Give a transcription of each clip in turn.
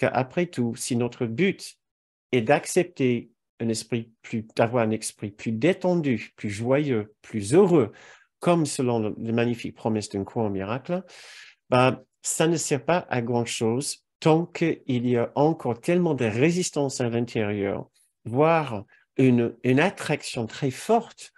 Parce qu'après tout, si notre but est d'accepter un esprit plus, d'avoir un esprit plus détendu, plus joyeux, plus heureux, comme selon les magnifiques promesses d'un croix miracle, bah, ça ne sert pas à grand chose tant qu'il y a encore tellement de résistance à l'intérieur, voire une attraction très forte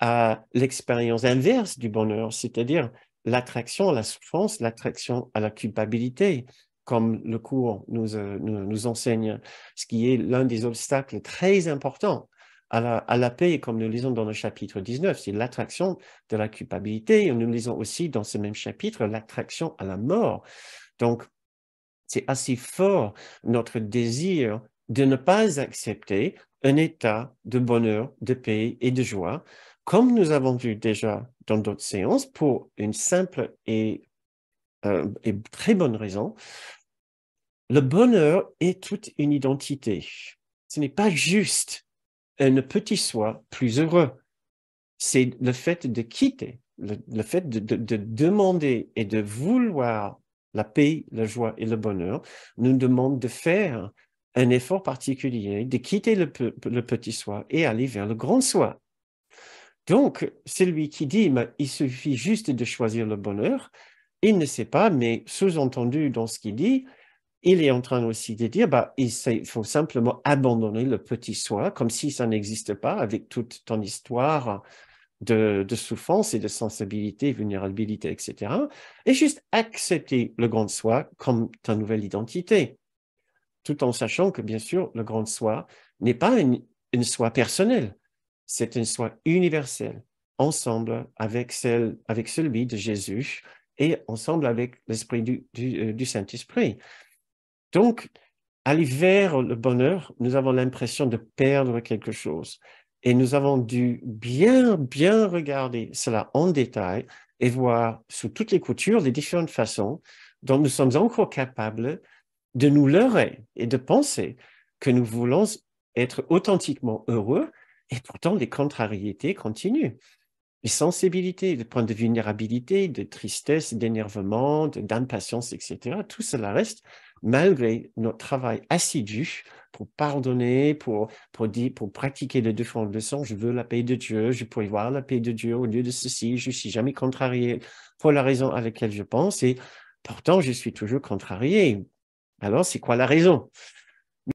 à l'expérience inverse du bonheur, c'est-à-dire l'attraction à la souffrance, l'attraction à la culpabilité, comme le cours euh, nous, nous, enseigne, ce qui est l'un des obstacles très importants à la, paix, comme nous lisons dans le chapitre 19, c'est l'attraction de la culpabilité. Et nous lisons aussi dans ce même chapitre, l'attraction à la mort. Donc, c'est assez fort notre désir de ne pas accepter un état de bonheur, de paix et de joie, comme nous avons vu déjà dans d'autres séances, pour une simple et, euh, et très bonne raison, le bonheur est toute une identité. Ce n'est pas juste un petit soi plus heureux. C'est le fait de quitter, le, fait de, demander et de vouloir la paix, la joie et le bonheur, nous demande de faire un effort particulier, de quitter le, petit soi et aller vers le grand soi. Donc, celui qui dit, il suffit juste de choisir le bonheur, il ne sait pas, mais sous-entendu dans ce qu'il dit, il est en train aussi de dire, bah, il faut simplement abandonner le petit soi, comme si ça n'existe pas, avec toute ton histoire de, souffrance et de sensibilité, vulnérabilité, etc. Et juste accepter le grand soi comme ta nouvelle identité, tout en sachant que, bien sûr, le grand soi n'est pas une, soi personnelle, c'est une soi universelle, ensemble avec, celle, celui de Jésus et ensemble avec l'esprit du euh, Saint-Esprit. Donc, aller vers le bonheur, nous avons l'impression de perdre quelque chose. Et nous avons dû bien, bien regarder cela en détail et voir sous toutes les coutures les différentes façons dont nous sommes encore capables de nous leurrer et de penser que nous voulons être authentiquement heureux et pourtant les contrariétés continuent. Les sensibilités, les points de vulnérabilité, de tristesse, d'énervement, d'impatience, etc. Tout cela reste malgré notre travail assidu pour pardonner, pour, dire, pour pratiquer les défense de sang, je veux la paix de Dieu, je pourrais voir la paix de Dieu au lieu de ceci, je ne suis jamais contrarié pour la raison à laquelle je pense et pourtant je suis toujours contrarié. Alors, c'est quoi la raison